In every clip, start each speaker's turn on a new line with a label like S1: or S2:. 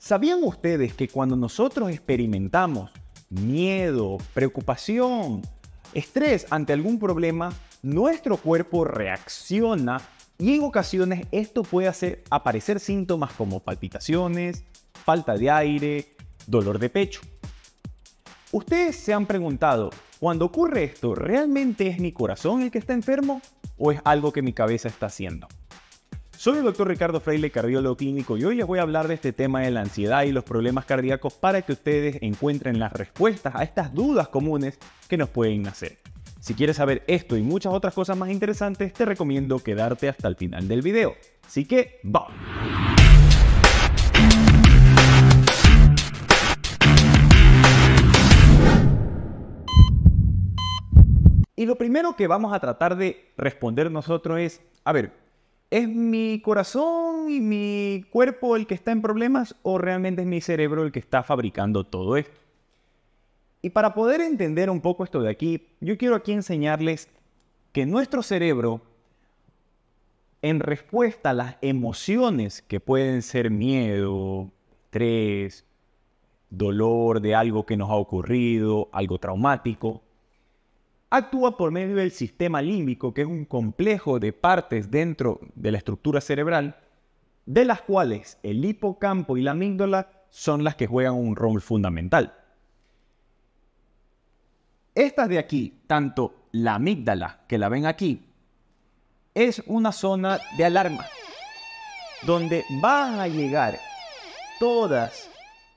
S1: ¿Sabían ustedes que cuando nosotros experimentamos miedo, preocupación, estrés ante algún problema, nuestro cuerpo reacciona y en ocasiones esto puede hacer aparecer síntomas como palpitaciones, falta de aire, dolor de pecho? Ustedes se han preguntado, cuando ocurre esto, ¿realmente es mi corazón el que está enfermo o es algo que mi cabeza está haciendo? Soy el doctor Ricardo Freile, cardiólogo clínico, y hoy les voy a hablar de este tema de la ansiedad y los problemas cardíacos para que ustedes encuentren las respuestas a estas dudas comunes que nos pueden nacer. Si quieres saber esto y muchas otras cosas más interesantes, te recomiendo quedarte hasta el final del video. Así que, ¡vamos! Y lo primero que vamos a tratar de responder nosotros es, a ver, ¿Es mi corazón y mi cuerpo el que está en problemas o realmente es mi cerebro el que está fabricando todo esto? Y para poder entender un poco esto de aquí, yo quiero aquí enseñarles que nuestro cerebro, en respuesta a las emociones que pueden ser miedo, estrés, dolor de algo que nos ha ocurrido, algo traumático, actúa por medio del sistema límbico, que es un complejo de partes dentro de la estructura cerebral, de las cuales el hipocampo y la amígdala son las que juegan un rol fundamental. Estas de aquí, tanto la amígdala, que la ven aquí, es una zona de alarma, donde van a llegar todas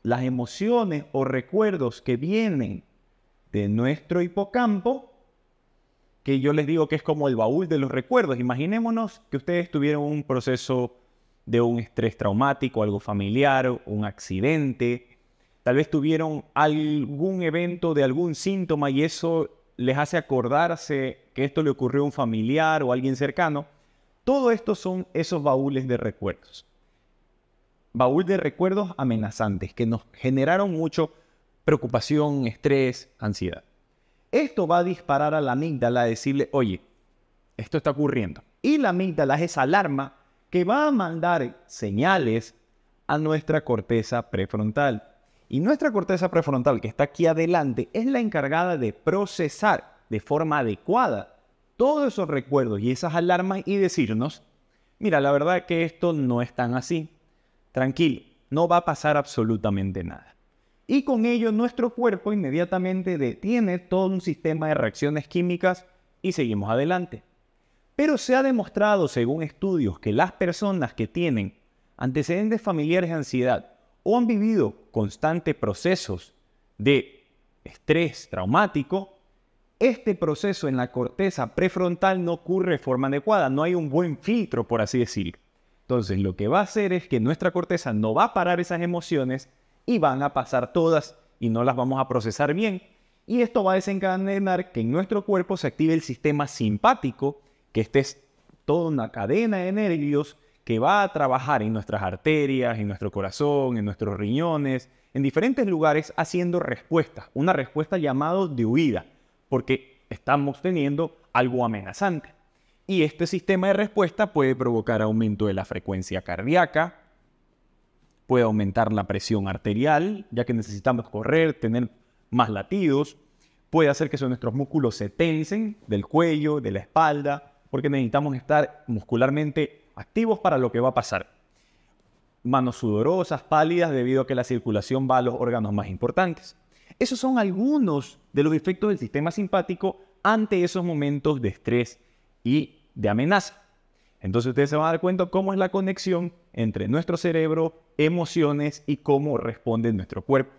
S1: las emociones o recuerdos que vienen de nuestro hipocampo que yo les digo que es como el baúl de los recuerdos. Imaginémonos que ustedes tuvieron un proceso de un estrés traumático, algo familiar, un accidente, tal vez tuvieron algún evento de algún síntoma y eso les hace acordarse que esto le ocurrió a un familiar o a alguien cercano. Todo esto son esos baúles de recuerdos. Baúl de recuerdos amenazantes que nos generaron mucho preocupación, estrés, ansiedad. Esto va a disparar a la amígdala a decirle, oye, esto está ocurriendo. Y la amígdala es esa alarma que va a mandar señales a nuestra corteza prefrontal. Y nuestra corteza prefrontal, que está aquí adelante, es la encargada de procesar de forma adecuada todos esos recuerdos y esas alarmas y decirnos, mira, la verdad que esto no es tan así. Tranquilo, no va a pasar absolutamente nada y con ello nuestro cuerpo inmediatamente detiene todo un sistema de reacciones químicas y seguimos adelante. Pero se ha demostrado, según estudios, que las personas que tienen antecedentes familiares de ansiedad o han vivido constantes procesos de estrés traumático, este proceso en la corteza prefrontal no ocurre de forma adecuada, no hay un buen filtro, por así decir. Entonces, lo que va a hacer es que nuestra corteza no va a parar esas emociones, y van a pasar todas y no las vamos a procesar bien. Y esto va a desencadenar que en nuestro cuerpo se active el sistema simpático, que este es toda una cadena de nervios que va a trabajar en nuestras arterias, en nuestro corazón, en nuestros riñones, en diferentes lugares haciendo respuestas, una respuesta llamada de huida, porque estamos teniendo algo amenazante. Y este sistema de respuesta puede provocar aumento de la frecuencia cardíaca, puede aumentar la presión arterial, ya que necesitamos correr, tener más latidos, puede hacer que nuestros músculos se tensen del cuello, de la espalda, porque necesitamos estar muscularmente activos para lo que va a pasar. Manos sudorosas, pálidas, debido a que la circulación va a los órganos más importantes. Esos son algunos de los efectos del sistema simpático ante esos momentos de estrés y de amenaza. Entonces ustedes se van a dar cuenta cómo es la conexión entre nuestro cerebro, emociones y cómo responde nuestro cuerpo.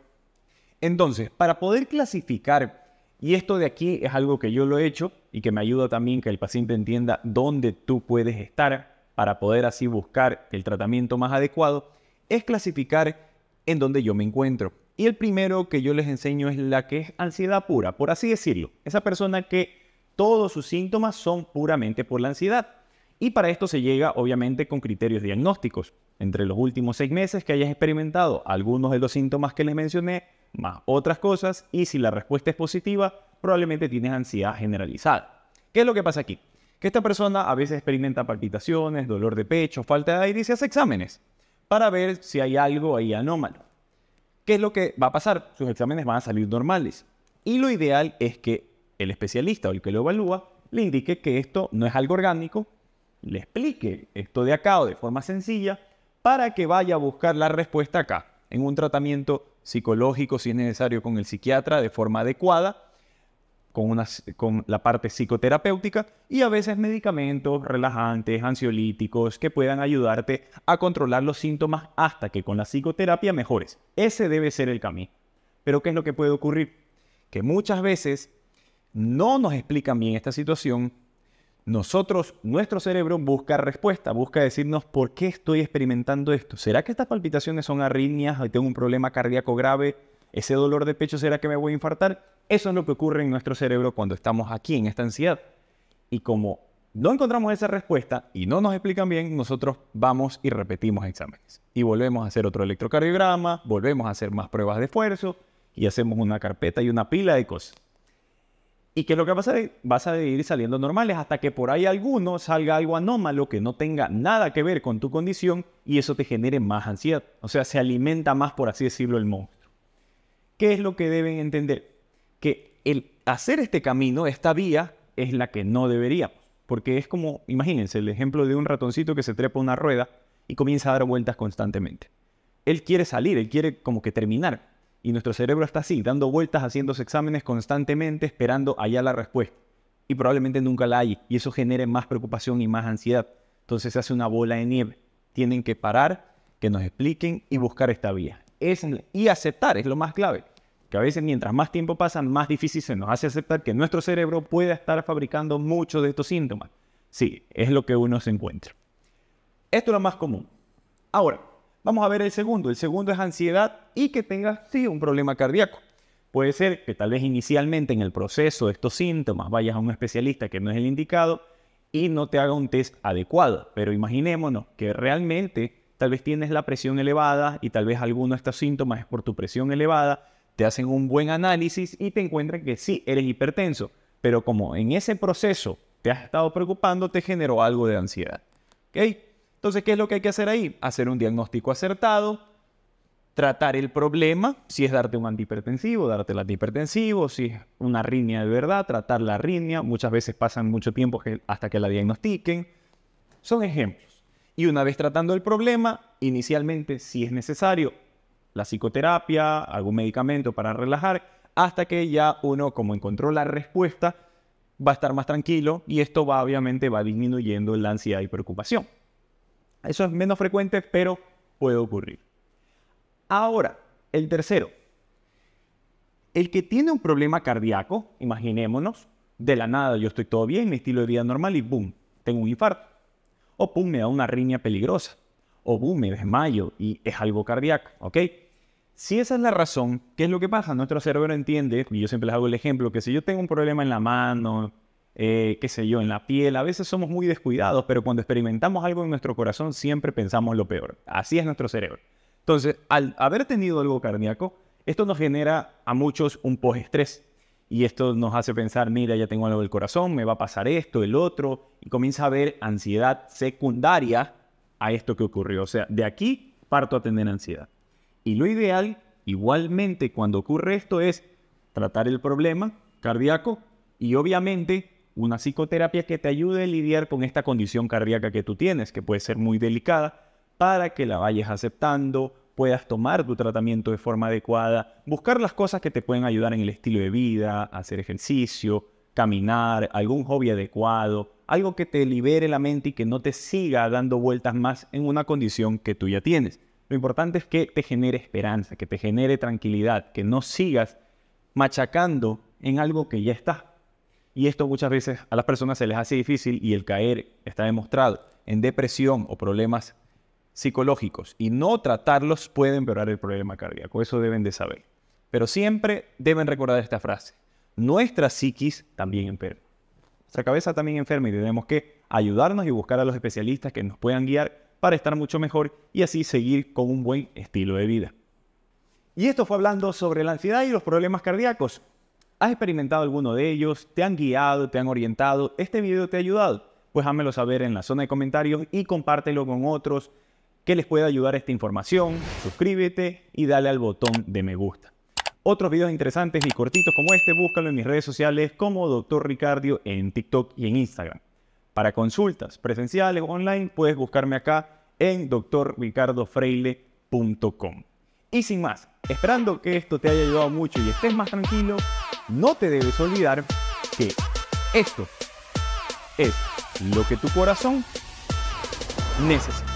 S1: Entonces, para poder clasificar, y esto de aquí es algo que yo lo he hecho y que me ayuda también que el paciente entienda dónde tú puedes estar para poder así buscar el tratamiento más adecuado, es clasificar en dónde yo me encuentro. Y el primero que yo les enseño es la que es ansiedad pura, por así decirlo. Esa persona que todos sus síntomas son puramente por la ansiedad. Y para esto se llega obviamente con criterios diagnósticos. Entre los últimos seis meses que hayas experimentado algunos de los síntomas que le mencioné, más otras cosas, y si la respuesta es positiva, probablemente tienes ansiedad generalizada. ¿Qué es lo que pasa aquí? Que esta persona a veces experimenta palpitaciones, dolor de pecho, falta de aire y hace exámenes para ver si hay algo ahí anómalo. ¿Qué es lo que va a pasar? Sus exámenes van a salir normales. Y lo ideal es que el especialista o el que lo evalúa le indique que esto no es algo orgánico, le explique esto de acá o de forma sencilla para que vaya a buscar la respuesta acá, en un tratamiento psicológico, si es necesario, con el psiquiatra de forma adecuada, con, una, con la parte psicoterapéutica y a veces medicamentos relajantes, ansiolíticos, que puedan ayudarte a controlar los síntomas hasta que con la psicoterapia mejores. Ese debe ser el camino. Pero ¿qué es lo que puede ocurrir? Que muchas veces no nos explican bien esta situación, nosotros, nuestro cerebro busca respuesta, busca decirnos por qué estoy experimentando esto. ¿Será que estas palpitaciones son arritmias? ¿Tengo un problema cardíaco grave? ¿Ese dolor de pecho será que me voy a infartar? Eso es lo que ocurre en nuestro cerebro cuando estamos aquí en esta ansiedad. Y como no encontramos esa respuesta y no nos explican bien, nosotros vamos y repetimos exámenes. Y volvemos a hacer otro electrocardiograma, volvemos a hacer más pruebas de esfuerzo y hacemos una carpeta y una pila de cosas. ¿Y que lo que va a que Vas a ir saliendo normales hasta que por ahí alguno salga algo anómalo que no tenga nada que ver con tu condición y eso te genere más ansiedad. O sea, se alimenta más, por así decirlo, el monstruo. ¿Qué es lo que deben entender? Que el hacer este camino, esta vía, es la que no deberíamos. Porque es como, imagínense, el ejemplo de un ratoncito que se trepa una rueda y comienza a dar vueltas constantemente. Él quiere salir, él quiere como que terminar, y nuestro cerebro está así, dando vueltas, haciendo exámenes constantemente, esperando allá la respuesta. Y probablemente nunca la hay, y eso genere más preocupación y más ansiedad. Entonces se hace una bola de nieve. Tienen que parar, que nos expliquen y buscar esta vía. Es, y aceptar es lo más clave. Que a veces mientras más tiempo pasa, más difícil se nos hace aceptar que nuestro cerebro pueda estar fabricando muchos de estos síntomas. Sí, es lo que uno se encuentra. Esto es lo más común. Ahora, Vamos a ver el segundo. El segundo es ansiedad y que tengas, sí, un problema cardíaco. Puede ser que tal vez inicialmente en el proceso de estos síntomas vayas a un especialista que no es el indicado y no te haga un test adecuado. Pero imaginémonos que realmente tal vez tienes la presión elevada y tal vez alguno de estos síntomas es por tu presión elevada, te hacen un buen análisis y te encuentran que sí, eres hipertenso, pero como en ese proceso te has estado preocupando, te generó algo de ansiedad. ¿Ok? Entonces, ¿qué es lo que hay que hacer ahí? Hacer un diagnóstico acertado, tratar el problema, si es darte un antihipertensivo, darte el antihipertensivo, si es una arritmia de verdad, tratar la arritmia, muchas veces pasan mucho tiempo hasta que la diagnostiquen. Son ejemplos. Y una vez tratando el problema, inicialmente, si es necesario, la psicoterapia, algún medicamento para relajar, hasta que ya uno, como encontró la respuesta, va a estar más tranquilo y esto va, obviamente va disminuyendo la ansiedad y preocupación. Eso es menos frecuente, pero puede ocurrir. Ahora, el tercero. El que tiene un problema cardíaco, imaginémonos, de la nada yo estoy todo bien, mi estilo de vida normal y ¡boom! Tengo un infarto. O ¡boom! Me da una riña peligrosa. O ¡boom! Me desmayo y es algo cardíaco, ¿ok? Si esa es la razón, ¿qué es lo que pasa? Nuestro cerebro entiende, y yo siempre les hago el ejemplo, que si yo tengo un problema en la mano, eh, qué sé yo, en la piel. A veces somos muy descuidados, pero cuando experimentamos algo en nuestro corazón siempre pensamos lo peor. Así es nuestro cerebro. Entonces, al haber tenido algo cardíaco, esto nos genera a muchos un postestrés. Y esto nos hace pensar, mira, ya tengo algo del corazón, me va a pasar esto, el otro, y comienza a haber ansiedad secundaria a esto que ocurrió. O sea, de aquí parto a tener ansiedad. Y lo ideal, igualmente, cuando ocurre esto es tratar el problema cardíaco y obviamente una psicoterapia que te ayude a lidiar con esta condición cardíaca que tú tienes, que puede ser muy delicada, para que la vayas aceptando, puedas tomar tu tratamiento de forma adecuada, buscar las cosas que te pueden ayudar en el estilo de vida, hacer ejercicio, caminar, algún hobby adecuado, algo que te libere la mente y que no te siga dando vueltas más en una condición que tú ya tienes. Lo importante es que te genere esperanza, que te genere tranquilidad, que no sigas machacando en algo que ya está. Y esto muchas veces a las personas se les hace difícil y el caer está demostrado en depresión o problemas psicológicos y no tratarlos puede empeorar el problema cardíaco. Eso deben de saber. Pero siempre deben recordar esta frase. Nuestra psiquis también enferma. Nuestra cabeza también enferma y tenemos que ayudarnos y buscar a los especialistas que nos puedan guiar para estar mucho mejor y así seguir con un buen estilo de vida. Y esto fue hablando sobre la ansiedad y los problemas cardíacos. ¿Has experimentado alguno de ellos? ¿Te han guiado? ¿Te han orientado? ¿Este video te ha ayudado? Pues házmelo saber en la zona de comentarios y compártelo con otros que les pueda ayudar esta información. Suscríbete y dale al botón de me gusta. Otros videos interesantes y cortitos como este, búscalo en mis redes sociales como Dr. Ricardio en TikTok y en Instagram. Para consultas presenciales o online, puedes buscarme acá en drricardofreile.com. Y sin más, esperando que esto te haya ayudado mucho y estés más tranquilo, no te debes olvidar que esto es lo que tu corazón necesita.